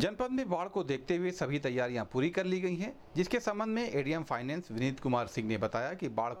जनपद में बाढ़ को देखते हुए सभी तैयारियां पूरी कर ली गई हैं जिसके संबंध में एडीएम फाइनेंस विनीत कुमार सिंह ने बताया कि बाढ़